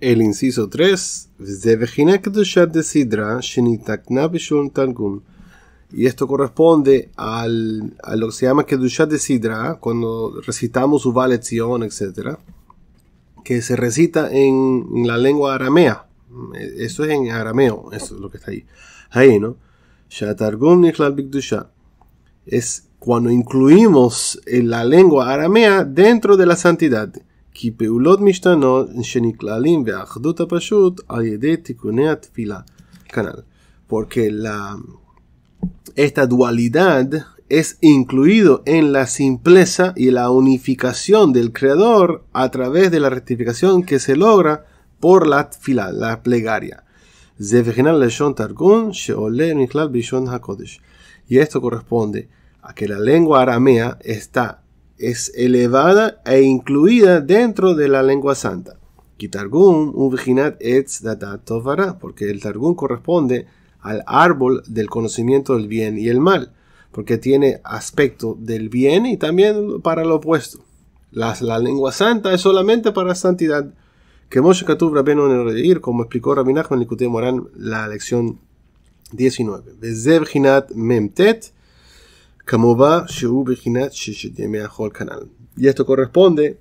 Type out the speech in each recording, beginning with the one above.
El inciso 3, de Sidra, Y esto corresponde al, a lo que se llama Kedushat de Sidra, cuando recitamos su Lección, etc. Que se recita en, la lengua aramea. Eso es en arameo, eso es lo que está ahí. Ahí, ¿no? Shatargum Es cuando incluimos la lengua aramea dentro de la santidad. Porque la, esta dualidad es incluido en la simpleza y la unificación del Creador a través de la rectificación que se logra por la fila, la plegaria. Y esto corresponde a que la lengua aramea está es elevada e incluida dentro de la lengua santa. Un etz datat tovara, porque el Targum corresponde al árbol del conocimiento del bien y el mal, porque tiene aspecto del bien y también para lo opuesto. La, lengua santa es solamente para santidad. Que Moshe el como explicó Rabinach en Morán, la lección 19. memtet, y esto corresponde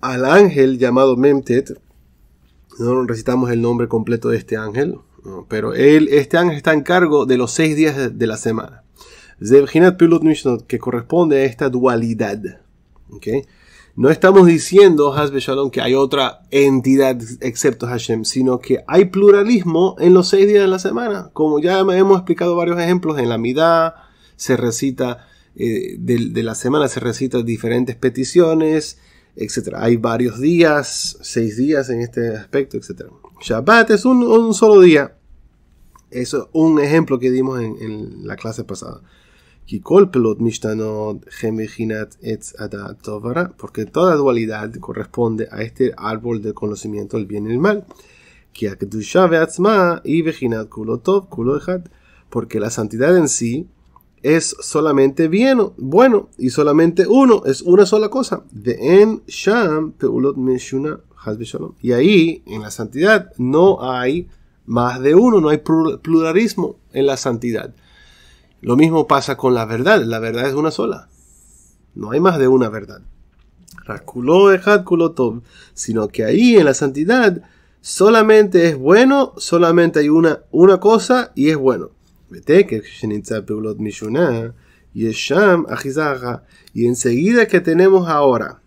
al ángel llamado Memtet. No recitamos el nombre completo de este ángel, pero este ángel está en cargo de los seis días de la semana. que corresponde a esta dualidad. No estamos diciendo, que hay otra entidad excepto Hashem, sino que hay pluralismo en los seis días de la semana, como ya hemos explicado varios ejemplos en la Midah, se recita, eh, de, la semana se recitan diferentes peticiones, etcétera, Hay varios días, seis días en este aspecto, etc. Shabbat es un, solo día. Eso es un ejemplo que dimos en, en la clase pasada. Porque toda dualidad corresponde a este árbol del conocimiento del bien y el mal. Porque la santidad en sí es solamente bien, bueno y solamente uno, es una sola cosa. Y ahí, en la santidad, no hay más de uno, no hay pluralismo en la santidad. Lo mismo pasa con la verdad, la verdad es una sola. No hay más de una verdad. sino que ahí en la santidad solamente es bueno, solamente hay una, una cosa y es bueno y enseguida que tenemos ahora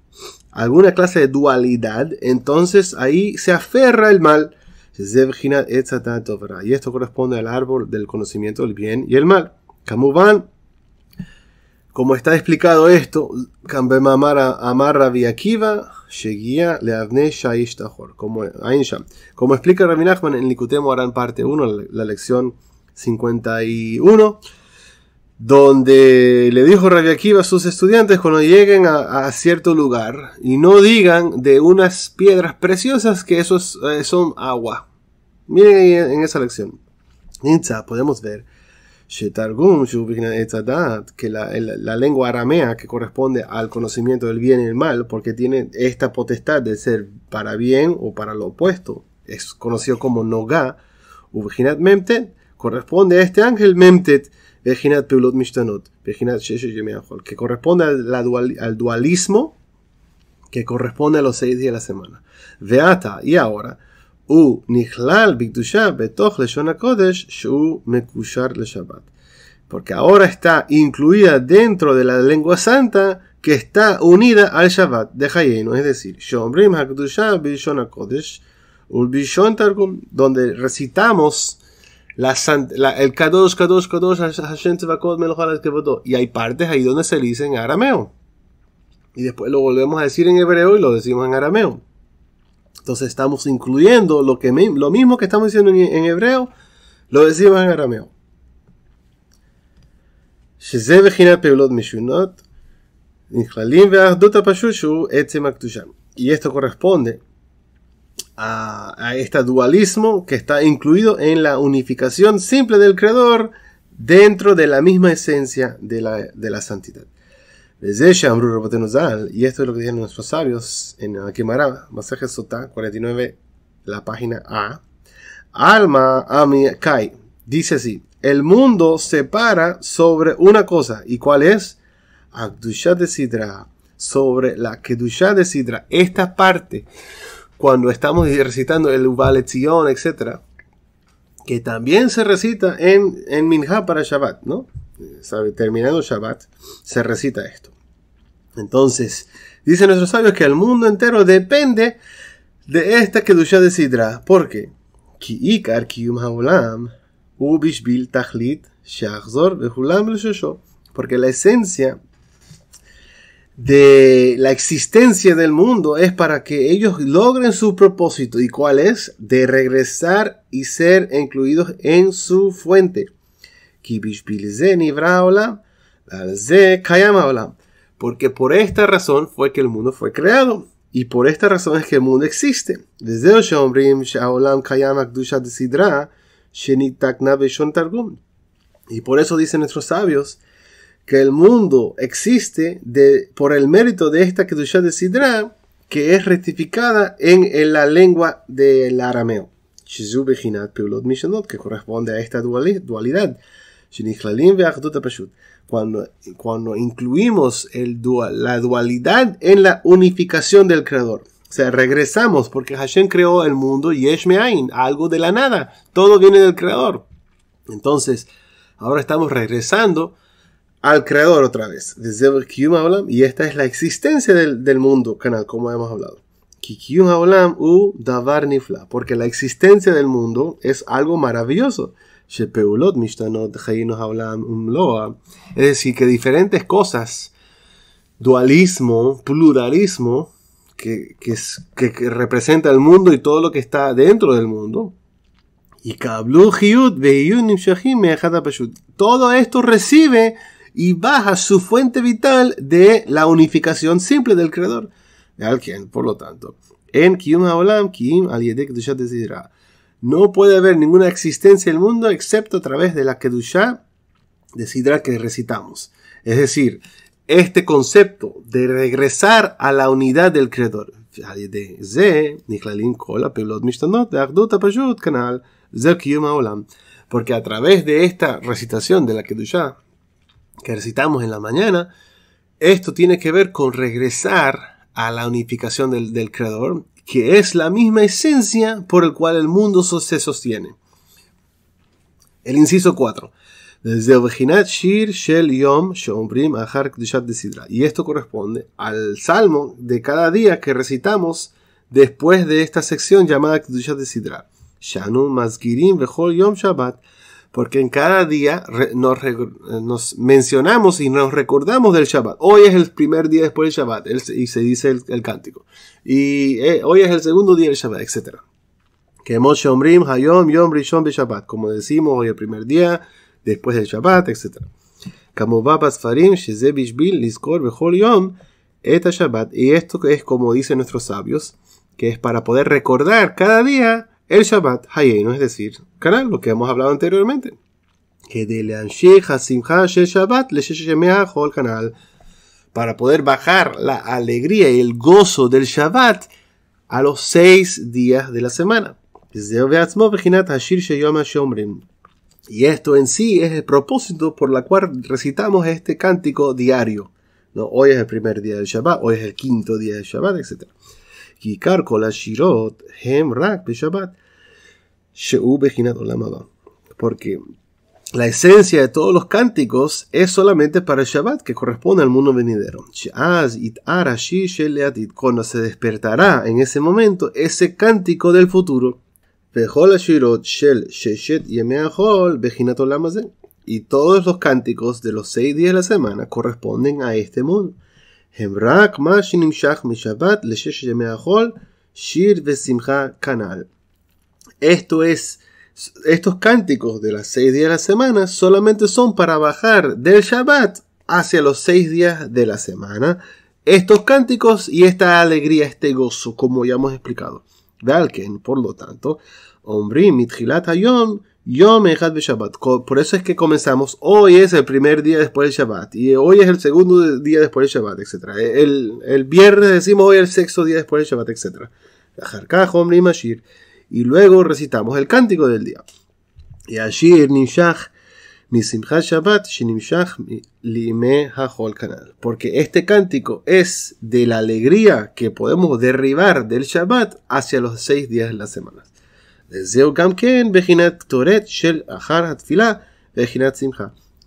alguna clase de dualidad, entonces ahí se aferra el mal. Y esto corresponde al árbol del conocimiento del bien y el mal. Kamuban, como está explicado esto, amarra viakiva, leavne Como explica Rabbi en harán parte 1, la lección 51, donde le dijo Rabia a sus estudiantes cuando lleguen a, cierto lugar y no digan de unas piedras preciosas que esos eh, son agua. Miren ahí en esa lección. podemos ver que la, la, lengua aramea que corresponde al conocimiento del bien y el mal, porque tiene esta potestad de ser para bien o para lo opuesto, es conocido como Nogá, originalmente corresponde a este ángel Memtet, Veginat Peulot Mishtanot, que corresponde al, dualismo que corresponde a los seis días de la semana. Veata, y ahora, U Nichlal Bigdusha Betoch leshona Kodesh Shu Mekushar Leshabbat. Porque ahora está incluida dentro de la lengua santa que está unida al Shabbat de Hayeno. es decir, Shomrim Hakdusha bishona Kodesh, ulbishon Targum, donde recitamos el Hashem Y hay partes ahí donde se dice en arameo. Y después lo volvemos a decir en hebreo y lo decimos en arameo. Entonces estamos incluyendo lo, que, lo mismo que estamos diciendo en, hebreo, lo decimos en arameo. Y esto corresponde a, este dualismo que está incluido en la unificación simple del Creador dentro de la misma esencia de la, de la santidad. Y esto es lo que dicen nuestros sabios en Akimara, Masaje Sotá 49, la página A. Alma kai dice así: El mundo se para sobre una cosa, ¿y cuál es? Akdusha de Sidra, sobre la que... de Sidra. Esta parte cuando estamos recitando el Ubaletzion, etc., que también se recita en, en Minha para Shabbat, ¿no? Eh, ¿Sabe? Terminando Shabbat, se recita esto. Entonces, dicen nuestros sabios que el mundo entero depende de esta Kedusha de Sidra. ¿Por qué? Porque la esencia de la existencia del mundo es para que ellos logren su propósito. ¿Y cuál es? De regresar y ser incluidos en su fuente. Porque por esta razón fue que el mundo fue creado. Y por esta razón es que el mundo existe. Y por eso dicen nuestros sabios que el mundo existe de, por el mérito de esta tú de Sidra, que es rectificada en, la lengua del arameo, que corresponde a esta dualidad. Cuando, cuando incluimos el dual, la dualidad en la unificación del creador. O sea, regresamos porque Hashem creó el mundo y algo de la nada. Todo viene del creador. Entonces, ahora estamos regresando al creador otra vez, desde y esta es la existencia del, mundo, canal, como hemos hablado. porque la existencia del mundo es algo maravilloso. Um es decir, que diferentes cosas, dualismo, pluralismo, que, que, representa el mundo y todo lo que está dentro del mundo, y Todo esto recibe y baja su fuente vital de la unificación simple del creador. alguien, por lo tanto, en olam olam al kedusha decidirá No puede haber ninguna existencia en el mundo excepto a través de la Kedusha decidirá que recitamos. Es decir, este concepto de regresar a la unidad del creador. Porque a través de esta recitación de la Kedusha, que recitamos en la mañana, esto tiene que ver con regresar a la unificación del, Creador, que es la misma esencia por el cual el mundo se sostiene. El inciso 4. Shir Shel Y esto corresponde al salmo de cada día que recitamos después de esta sección llamada Kedushat de Sidra. Mazgirim Yom Shabbat porque en cada día nos, mencionamos y nos recordamos del Shabbat. Hoy es el primer día después del Shabbat y se dice el, cántico. Y eh, hoy es el segundo día del Shabbat, etc. Hayom, Como decimos hoy el primer día, después del Shabbat, etc. Y esto es como dicen nuestros sabios, que es para poder recordar cada día el Shabbat hayein, es decir, canal, lo que hemos hablado anteriormente. Que de Shabbat le canal. Para poder bajar la alegría y el gozo del Shabbat a los seis días de la semana. Y esto en sí es el propósito por la cual recitamos este cántico diario. ¿no? Hoy es el primer día del Shabbat, hoy es el quinto día del Shabbat, etc. Porque la esencia de todos los cánticos es solamente para el Shabbat, que corresponde al mundo venidero. Cuando se despertará en ese momento ese cántico del futuro. Y todos los cánticos de los seis días de la semana corresponden a este mundo. Esto es, estos cánticos de las seis días de la semana solamente son para bajar del Shabbat hacia los seis días de la semana. Estos cánticos y esta alegría, este gozo, como ya hemos explicado. Dalken, por lo tanto, Omri mitchilat hayom Yom Ejad Shabbat. Por eso es que comenzamos. Hoy es el primer día después del Shabbat. Y hoy es el segundo día después del Shabbat, etc. El, el viernes decimos hoy el sexto día después del Shabbat, etc. Y luego recitamos el cántico del día. Y allí mi Shabbat Shinimshach Canal. Porque este cántico es de la alegría que podemos derribar del Shabbat hacia los seis días de la semana.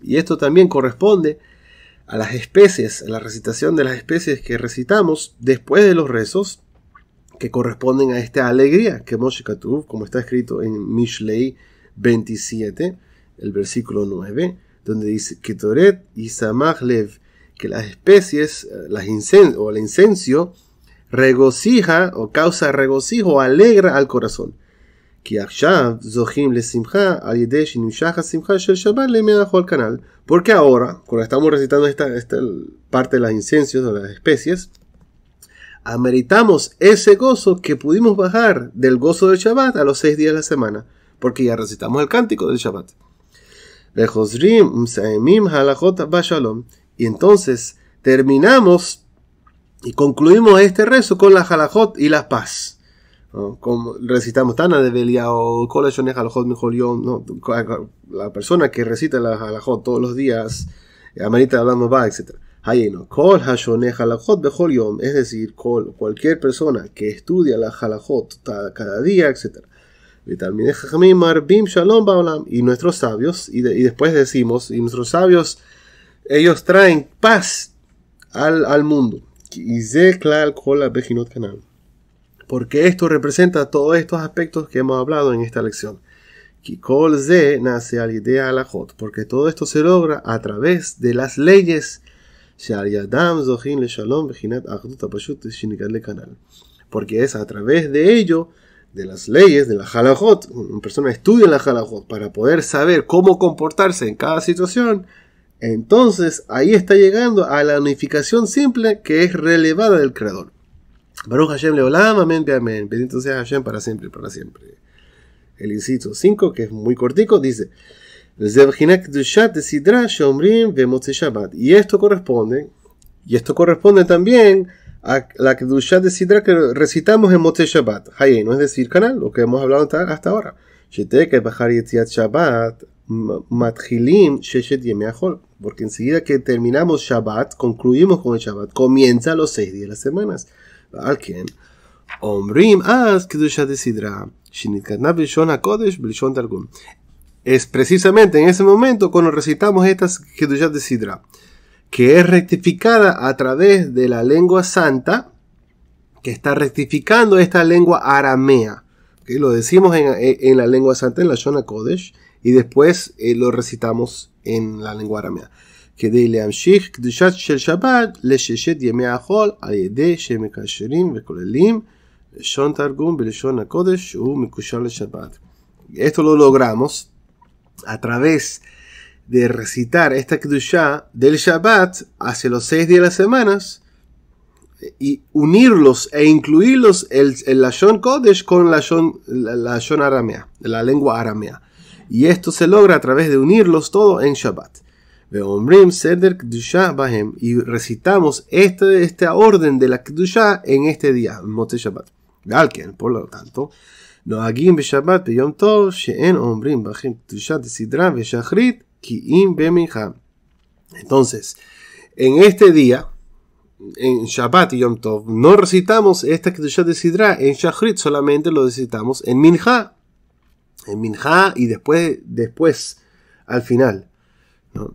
Y esto también corresponde a las especies, a la recitación de las especies que recitamos después de los rezos que corresponden a esta alegría que Moshe como está escrito en Mishlei 27, el versículo 9, donde dice que Toret y Lev, que las especies eh, o el incencio regocija o causa regocijo, alegra al corazón al Porque ahora, cuando estamos recitando esta, esta parte de las incensios de las especies, ameritamos ese gozo que pudimos bajar del gozo del Shabbat a los seis días de la semana, porque ya recitamos el cántico del Shabbat. Y entonces terminamos y concluimos este rezo con la halajot y la paz como recitamos Tana de Belia o no, la persona que recita la Halajot todos los días, eh, Amarita hablando va, etc. Es decir, cualquier persona que estudia la halajot cada día, etc. Y nuestros sabios, y, y, después decimos, y nuestros sabios, ellos traen paz al, al mundo. Y Bejinot Canal porque esto representa todos estos aspectos que hemos hablado en esta lección. Kikol Ze nace al idea alajot, porque todo esto se logra a través de las leyes. Porque es a través de ello, de las leyes, de la halajot, una persona estudia la halajot para poder saber cómo comportarse en cada situación. Entonces ahí está llegando a la unificación simple que es relevada del creador. Baruch Hashem Leolam, amén, amén. Bendito sea Hashem para siempre, para siempre. El inciso 5, que es muy cortico, dice: Y esto corresponde, y esto corresponde también a la Kedushat de Sidra que recitamos en Mote Shabbat, no es decir, canal, lo que hemos hablado hasta ahora. Porque enseguida que terminamos Shabbat, concluimos con el Shabbat, comienza los seis días de las semanas. Ah, es precisamente en ese momento cuando recitamos estas Kedushat de Sidra, que es rectificada a través de la lengua santa, que está rectificando esta lengua aramea. que Lo decimos en, la lengua santa, en la Shona Kodesh, y después eh, lo recitamos en la lengua aramea. Esto lo logramos a través de recitar esta Kedusha del Shabbat hacia los seis días de las semanas y unirlos e incluirlos en la Shon Kodesh con la Shon Aramea, la lengua aramea. Y esto se logra a través de unirlos todo en Shabbat seder Bahem. Y recitamos este, esta orden de la kedusha en este día, Mote Shabbat. Por lo tanto, no נוהגים בשבת ביום טוב She'en אומרים Bahem קדושת de Sidra כי Ki'im במנחה. Entonces, en este día, en Shabbat y Yom Tov, no recitamos esta Kedushat de Sidra en Shachrit, solamente lo recitamos en Minha. En Minha y después, después al final. ¿no?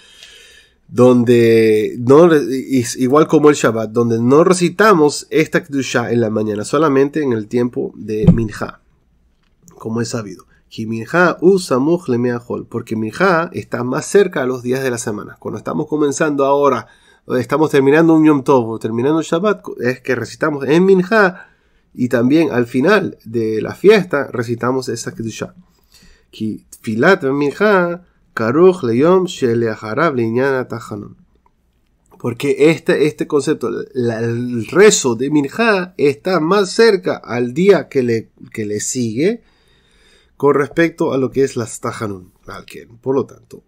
donde no, igual como el Shabbat, donde no recitamos esta Kedusha en la mañana, solamente en el tiempo de Minha. como es sabido. Porque Minha está más cerca a los días de la semana. Cuando estamos comenzando ahora, estamos terminando un Yom Tov, terminando Shabbat, es que recitamos en Minha. y también al final de la fiesta recitamos esta Kedusha. Que Filat porque este, este concepto, el rezo de Minjá está más cerca al día que le, que le sigue con respecto a lo que es las que, Por lo tanto,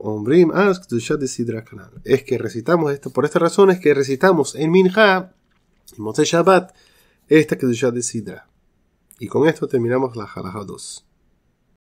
Es que recitamos esto, por esta razón es que recitamos en Minjá, en Shabbat, esta que de Sidra. Y con esto terminamos la Jalaja 2.